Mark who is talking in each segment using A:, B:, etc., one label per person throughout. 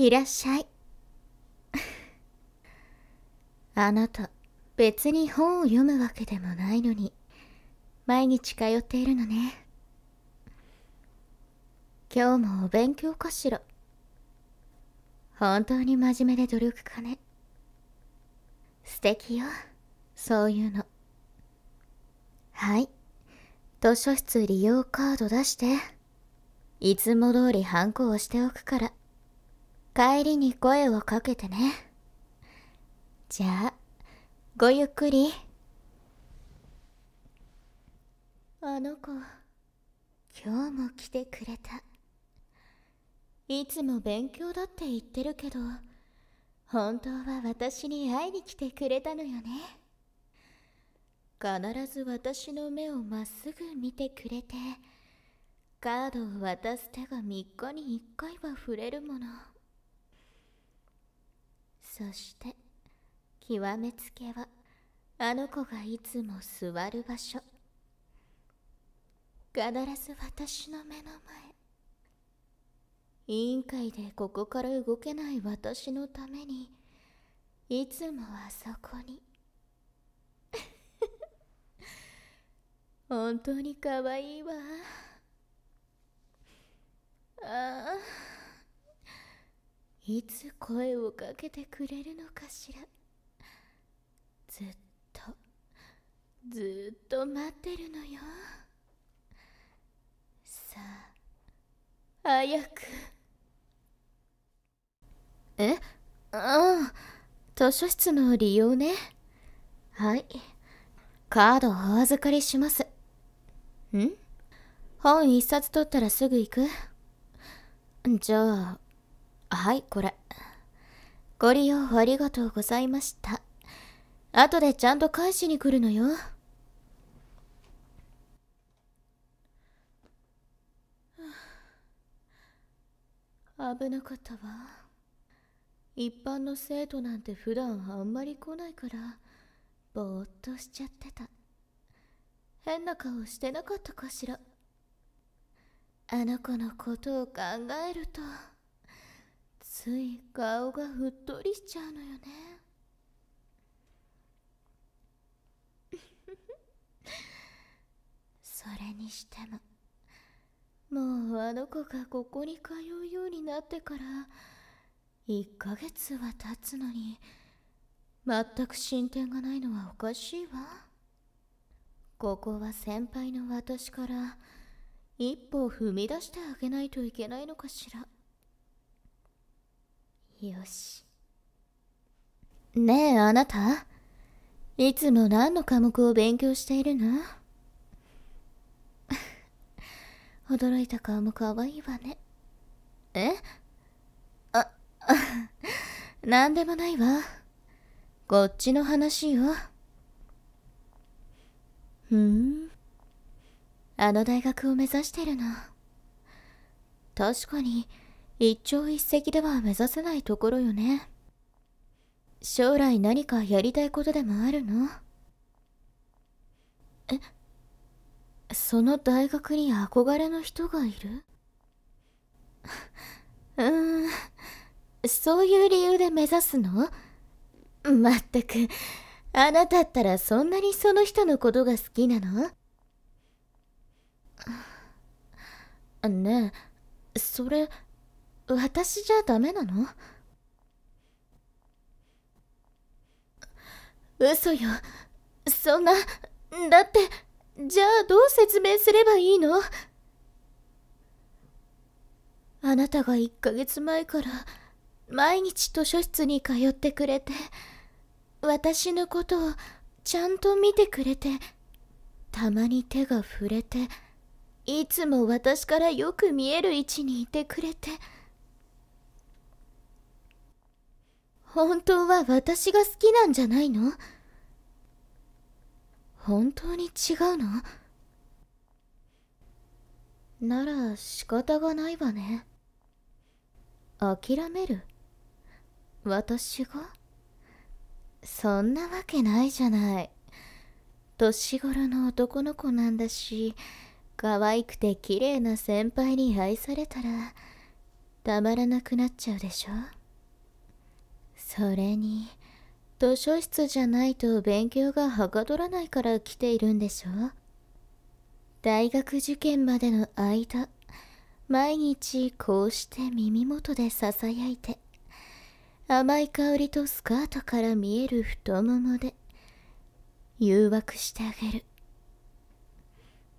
A: いらっしゃい。あなた、別に本を読むわけでもないのに、毎日通っているのね。今日もお勉強かしら。本当に真面目で努力家ね。素敵よ、そういうの。はい。図書室利用カード出して。いつも通りハンコをしておくから。帰りに声をかけてね。じゃあ、ごゆっくり。あの子、今日も来てくれた。いつも勉強だって言ってるけど、本当は私に会いに来てくれたのよね。必ず私の目をまっすぐ見てくれて、カードを渡す手が3日に1回は触れるもの。そして極めつけはあの子がいつも座る場所必ず私の目の前委員会でここから動けない私のためにいつもあそこに 本当に可愛いわああいつ声をかけてくれるのかしらずっとずっと待ってるのよさあ早くえああ図書室の利用ねはいカードお預かりしますん本一冊取ったらすぐ行くじゃあはいこれご利用ありがとうございました後でちゃんと返しに来るのよ危なかったわ一般の生徒なんて普段あんまり来ないからぼーっとしちゃってた変な顔してなかったかしらあの子のことを考えると。つい顔がふっとりしちゃうのよね それにしてももうあの子がここに通うようになってから1ヶ月は経つのに全く進展がないのはおかしいわここは先輩の私から一歩踏み出してあげないといけないのかしらよし。ねえ、あなた。いつも何の科目を勉強しているの 驚いた顔も可愛いわね。えあ、何 でもないわ。こっちの話よ。ふーん。あの大学を目指してるの。確かに、一朝一夕では目指せないところよね将来何かやりたいことでもあるのえその大学に憧れの人がいる うーんそういう理由で目指すのまったくあなたったらそんなにその人のことが好きなのねえそれ私じゃダメなの嘘よそんなだってじゃあどう説明すればいいのあなたが1ヶ月前から毎日図書室に通ってくれて私のことをちゃんと見てくれてたまに手が触れていつも私からよく見える位置にいてくれて。本当は私が好きなんじゃないの本当に違うのなら仕方がないわね諦める私がそんなわけないじゃない年頃の男の子なんだし可愛くて綺麗な先輩に愛されたらたまらなくなっちゃうでしょそれに図書室じゃないと勉強がはかどらないから来ているんでしょ大学受験までの間毎日こうして耳元でささやいて甘い香りとスカートから見える太ももで誘惑してあげる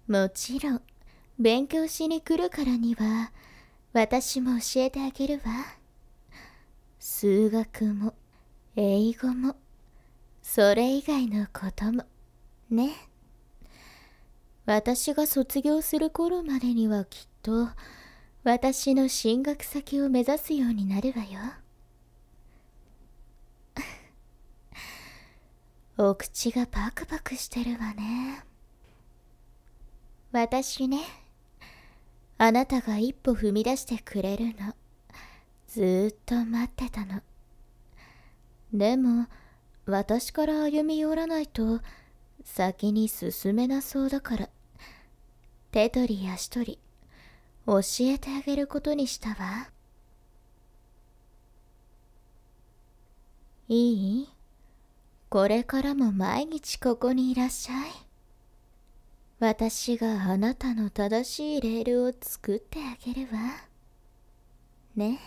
A: もちろん勉強しに来るからには私も教えてあげるわ。数学も英語もそれ以外のこともね私が卒業する頃までにはきっと私の進学先を目指すようになるわよ お口がパクパクしてるわね私ねあなたが一歩踏み出してくれるのずーっと待ってたのでも私から歩み寄らないと先に進めなそうだから手取り足取り教えてあげることにしたわいいこれからも毎日ここにいらっしゃい私があなたの正しいレールを作ってあげるわね